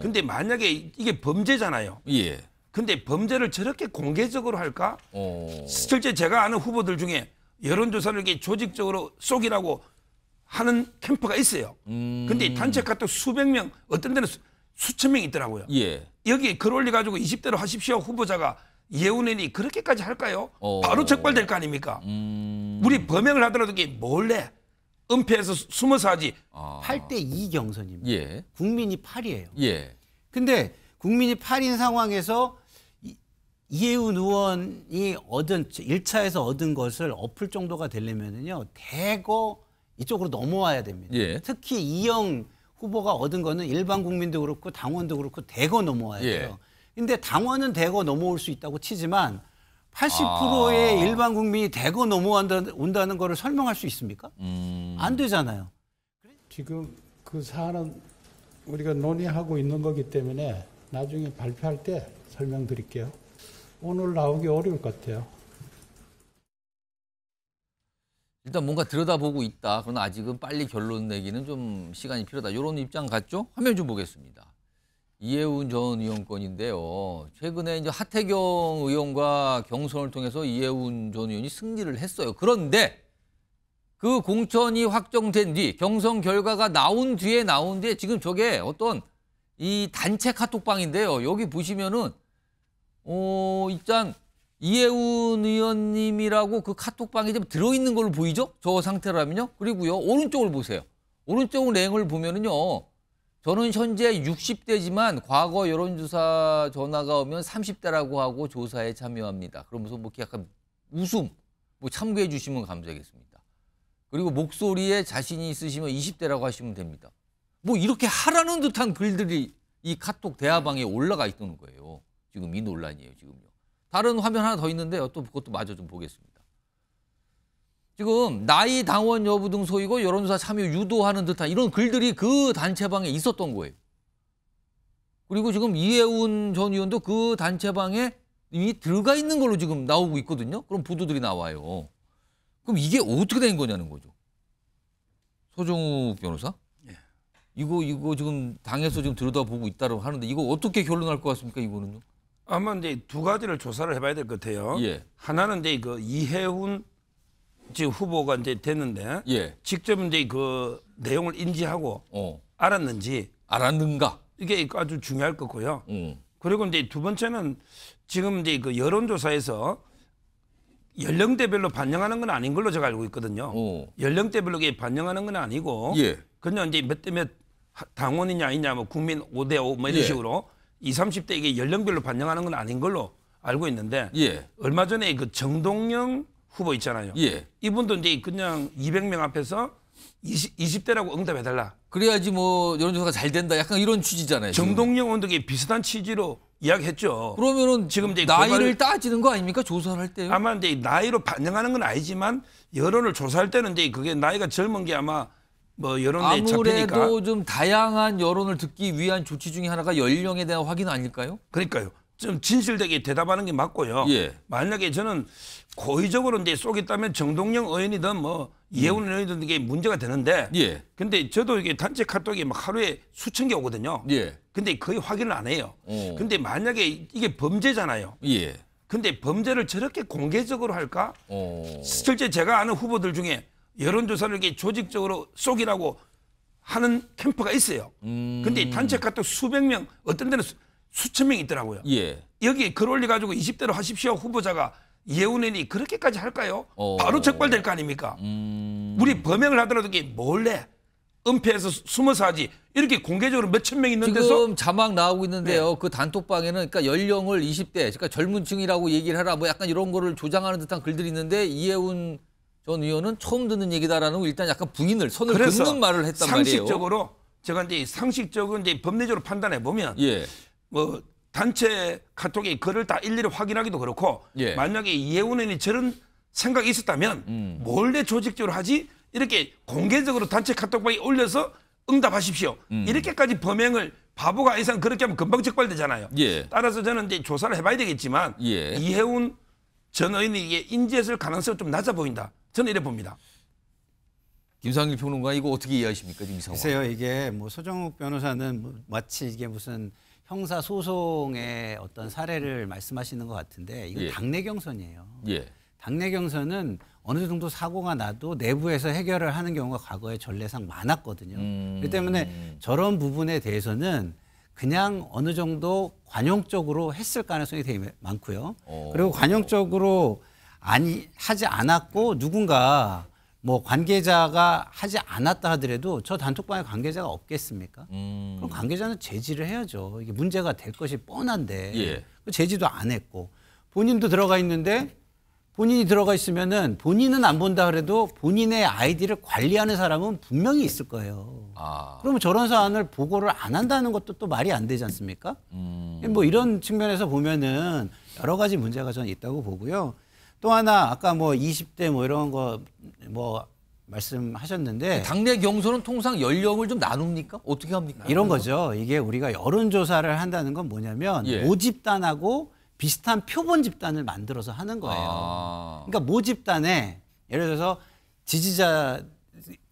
근데 만약에 이게 범죄잖아요. 예. 근데 범죄를 저렇게 공개적으로 할까? 어. 실제 제가 아는 후보들 중에 여론조사를 이렇게 조직적으로 속이라고 하는 캠프가 있어요. 음. 근데 단체카또 수백 명, 어떤 데는 수, 수천 명 있더라고요. 예. 여기에 글 올려가지고 20대로 하십시오 후보자가 예우내니 그렇게까지 할까요? 어. 바로 적발될 거 아닙니까? 음. 우리 범행을 하더라도 이게 몰래 은폐해서 숨어서 하지. 아. 8대 2 경선입니다. 예. 국민이 8이에요. 예. 근데 국민이 8인 상황에서 이해운 의원이 얻은 1차에서 얻은 것을 엎을 정도가 되려면은요. 대거 이쪽으로 넘어와야 됩니다. 예. 특히 이영 후보가 얻은 거는 일반 국민도 그렇고 당원도 그렇고 대거 넘어와야 예. 돼요. 예. 근데 당원은 대거 넘어올 수 있다고 치지만 80%의 아. 일반 국민이 대거 넘어온다는 거를 설명할 수 있습니까? 음. 안 되잖아요. 지금 그 사안은 우리가 논의하고 있는 거기 때문에 나중에 발표할 때 설명드릴게요. 오늘 나오기 어려울 것 같아요. 일단 뭔가 들여다보고 있다. 그러나 아직은 빨리 결론 내기는 좀 시간이 필요하다. 이런 입장 같죠? 화면 좀 보겠습니다. 이해운 전 의원 건인데요. 최근에 이제 하태경 의원과 경선을 통해서 이해운 전 의원이 승리를 했어요. 그런데 그 공천이 확정된 뒤 경선 결과가 나온 뒤에 나온 뒤에 지금 저게 어떤 이 단체 카톡방인데요. 여기 보시면은 어 일단 이해운 의원님이라고 그 카톡방에 좀 들어있는 걸로 보이죠? 저 상태라면요. 그리고요 오른쪽을 보세요. 오른쪽 랭을 보면은요. 저는 현재 60대지만 과거 여론조사 전화가 오면 30대라고 하고 조사에 참여합니다. 그러면서 뭐 약간 웃음 뭐 참고해 주시면 감사하겠습니다. 그리고 목소리에 자신이 있으시면 20대라고 하시면 됩니다. 뭐 이렇게 하라는 듯한 글들이 이 카톡 대화방에 올라가 있던 거예요. 지금 이 논란이에요. 지금요. 다른 화면 하나 더 있는데요. 또 그것도 마저 좀 보겠습니다. 지금 나이 당원 여부 등 소이고 여론조사 참여 유도하는 듯한 이런 글들이 그 단체방에 있었던 거예요. 그리고 지금 이혜훈 전 의원도 그 단체방에 이미 들어가 있는 걸로 지금 나오고 있거든요. 그럼 보도들이 나와요. 그럼 이게 어떻게 된 거냐는 거죠. 소정욱 변호사? 예. 이거 이거 지금 당에서 지금 들여다보고 있다고 하는데 이거 어떻게 결론날 것 같습니까 이거는요? 아마 이제 두 가지를 조사를 해봐야 될 것 같아요. 예. 하나는 이제 그 이해훈 지금 후보가 이제 됐는데 예. 직접 이제 그 내용을 인지하고 어. 알았는지 알았는가 이게 아주 중요할 거고요. 음. 그리고 이제 두 번째는 지금 이제 그 여론조사에서 연령대별로 반영하는 건 아닌 걸로 제가 알고 있거든요. 오. 연령대별로 반영하는 건 아니고 예. 그냥 이제 몇 대 몇 당원이냐 아니냐 뭐 국민 5대 5 뭐 이런 예. 식으로 20, 30대 이게 연령별로 반영하는 건 아닌 걸로 알고 있는데 예. 얼마 전에 그 정동영 후보 있잖아요. 예. 이분도 이제 그냥 200명 앞에서 20, 20대라고 응답해달라. 그래야지 뭐 여론조사가 잘 된다. 약간 이런 취지잖아요. 정동영 원덕이 비슷한 취지로 이야기했죠. 그러면은 지금 이제 나이를 개발... 따지는 거 아닙니까 조사를 할 때요? 아마 이제 나이로 반영하는 건 아니지만 여론을 조사할 때는 이제 그게 나이가 젊은 게 아마 뭐 여론에 잡히니까 아무래도 좀 다양한 여론을 듣기 위한 조치 중에 하나가 연령에 대한 확인 아닐까요? 그러니까요. 좀 진실되게 대답하는 게 맞고요. 예. 만약에 저는 고의적으로 이제 쏘겠다면 정동영 의원이든 뭐예해 음. 의원이든 이게 문제가 되는데. 예. 근데 저도 이게 단체 카톡이 막 하루에 수천 개 오거든요. 예. 근데 거의 확인을 안 해요. 오. 어. 근데 만약에 이게 범죄잖아요. 예. 근데 범죄를 저렇게 공개적으로 할까? 오. 어. 실제 제가 아는 후보들 중에 여론조사를 이렇게 조직적으로 쏘기라고 하는 캠프가 있어요. 음. 근데 단체 카톡 수백 명, 어떤 데는 수천 명이 있더라고요. 예. 여기에 글 올려가지고 20대로 하십시오 후보자가 예우내니 그렇게까지 할까요? 어... 바로 적발될 거 아닙니까? 음... 우리 범행을 하더라도 이게 몰래 은폐해서 숨어서 하지 이렇게 공개적으로 몇 천 명 있는 데서 지금 자막 나오고 있는데요. 네. 그 단톡방에는 그러니까 연령을 20대 그러니까 젊은 층이라고 얘기를 하라 뭐 약간 이런 거를 조장하는 듯한 글들이 있는데 이해훈 전 의원은 처음 듣는 얘기다라는 거 일단 약간 부인을 선을 긋는 말을 했단 상식적으로 말이에요. 상식적으로 제가 이제 상식적인 이제 법리적으로 판단해 보면 예. 뭐 단체 카톡에 글을 다 일일이 확인하기도 그렇고 예. 만약에 이해운 의원이 저런 생각이 있었다면 음. 몰래 조직적으로 하지 이렇게 공개적으로 단체 카톡방에 올려서 응답하십시오. 음. 이렇게까지 범행을 바보가 이상 그렇게 하면 금방 적발되잖아요. 예. 따라서 저는 이제 조사를 해봐야 되겠지만 예. 이해운 전 의원이 인지했을 가능성이 좀 낮아 보인다. 저는 이래 봅니다. 김상길 평론가 이거 어떻게 이해하십니까 지금 이 상황? 글쎄요 이게 뭐 소정욱 변호사는 뭐 마치 이게 무슨 형사 소송의 어떤 사례를 말씀하시는 것 같은데 이건 예. 당내 경선이에요. 예. 당내 경선은 어느 정도 사고가 나도 내부에서 해결을 하는 경우가 과거에 전례상 많았거든요. 음... 그렇기 때문에 저런 부분에 대해서는 그냥 어느 정도 관용적으로 했을 가능성이 되게 많고요. 오... 어. 그리고 관용적으로 아니 하지 않았고 누군가 뭐 관계자가 하지 않았다 하더라도 저 단톡방에 관계자가 없겠습니까? 음. 그럼 관계자는 제지를 해야죠. 이게 문제가 될 것이 뻔한데 예. 그 제지도 안 했고 본인도 들어가 있는데 본인이 들어가 있으면은 본인은 안 본다 그래도 본인의 아이디를 관리하는 사람은 분명히 있을 거예요. 아. 그러면 저런 사안을 보고를 안 한다는 것도 또 말이 안 되지 않습니까? 음. 뭐 이런 측면에서 보면은 여러 가지 문제가 저는 있다고 보고요. 또 하나 아까 뭐 20대 뭐 이런 거 뭐 말씀하셨는데 네. 당내 경선은 통상 연령을 좀 나눕니까? 어떻게 합니까? 이런 거죠. 이게 우리가 여론 조사를 한다는 건 뭐냐면 예. 모집단하고 비슷한 표본 집단을 만들어서 하는 거예요. 아. 그러니까 모집단에 예를 들어서 지지자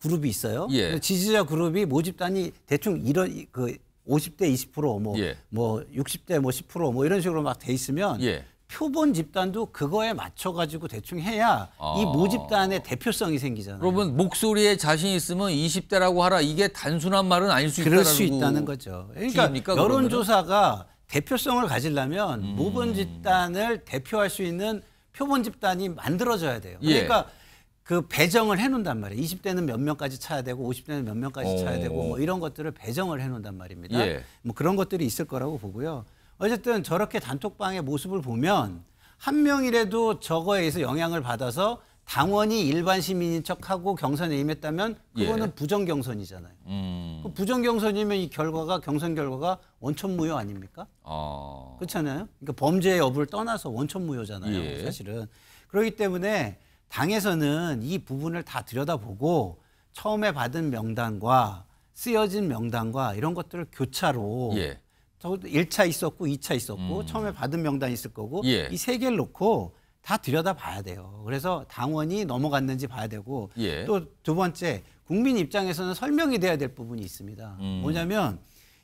그룹이 있어요. 예. 지지자 그룹이 모집단이 대충 이런 그 50대 20%, 뭐, 예. 뭐 60대 뭐 10%, 뭐 이런 식으로 막 돼 있으면 예. 표본 집단도 그거에 맞춰가지고 대충 해야 아. 이 모집단의 대표성이 생기잖아요. 그러면 목소리에 자신 있으면 20대라고 하라 이게 단순한 말은 아닐 수 그럴 수 있다는 거죠. 그러니까 주입니까, 여론조사가 대표성을 가지려면 음. 모본 집단을 대표할 수 있는 표본 집단이 만들어져야 돼요. 예. 그러니까 예. 그 배정을 해놓는단 말이에요. 20대는 몇 명까지 차야 되고 50대는 몇 명까지 차야 되고 뭐 이런 것들을 배정을 해놓는단 말입니다. 예. 뭐 그런 것들이 있을 거라고 보고요. 어쨌든 저렇게 단톡방의 모습을 보면 한 명이라도 저거에 의해서 영향을 받아서 당원이 일반 시민인 척하고 경선에 임했다면 그거는 예. 부정 경선이잖아요. 음. 부정 경선이면 이 결과가 경선 결과가 원천 무효 아닙니까? 아. 그렇잖아요. 그러니까 범죄의 여부를 떠나서 원천 무효잖아요. 예. 사실은 그렇기 때문에 당에서는 이 부분을 다 들여다보고 처음에 받은 명단과 쓰여진 명단과 이런 것들을 교차로 예. 저도 1차 있었고 2차 있었고 음. 처음에 받은 명단이 있을 거고 예. 이세 개를 놓고 다 들여다 봐야 돼요. 그래서 당원이 넘어갔는지 봐야 되고 예. 또두 번째 국민 입장에서는 설명이 돼야 될 부분이 있습니다. 음. 뭐냐면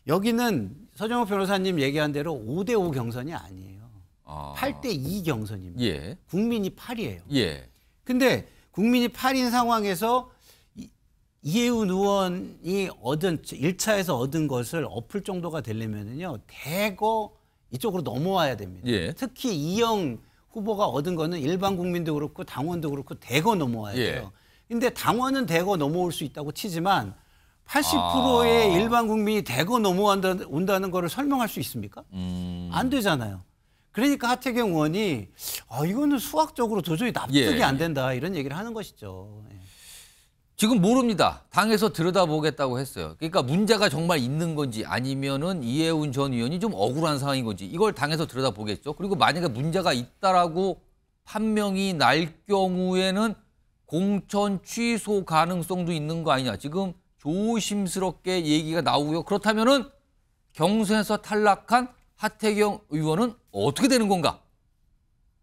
여기는 서정욱 변호사님 얘기한 대로 5대5 경선이 아니에요. 아. 8대2 경선입니다. 예. 국민이 8이에요. 예. 근데 국민이 8인 상황에서 이해운 의원이 얻은 1차에서 얻은 것을 엎을 정도가 되려면요 대거 이쪽으로 넘어와야 됩니다. 예. 특히 이영 후보가 얻은 거는 일반 국민도 그렇고 당원도 그렇고 대거 넘어와야 예. 돼요. 예. 근데 당원은 대거 넘어올 수 있다고 치지만 80%의 아. 일반 국민이 대거 넘어온다는 것을 설명할 수 있습니까? 음. 안 되잖아요. 그러니까 하태경 의원이 아, 이거는 수학적으로 도저히 납득이 예. 안 된다 이런 얘기를 하는 것이죠. 예. 지금 모릅니다. 당에서 들여다보겠다고 했어요. 그러니까 문제가 정말 있는 건지 아니면은 이해운 전 의원이 좀 억울한 상황인 건지 이걸 당에서 들여다보겠죠. 그리고 만약에 문제가 있다라고 판명이 날 경우에는 공천 취소 가능성도 있는 거 아니냐. 지금 조심스럽게 얘기가 나오고요. 그렇다면은 경선에서 탈락한 하태경 의원은 어떻게 되는 건가?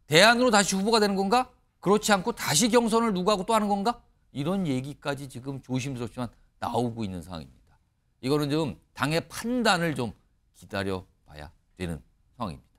대안으로 다시 후보가 되는 건가? 그렇지 않고 다시 경선을 누가 하고 또 하는 건가? 이런 얘기까지 지금 조심스럽지만 나오고 있는 상황입니다. 이거는 좀 당의 판단을 좀 기다려 봐야 되는 상황입니다.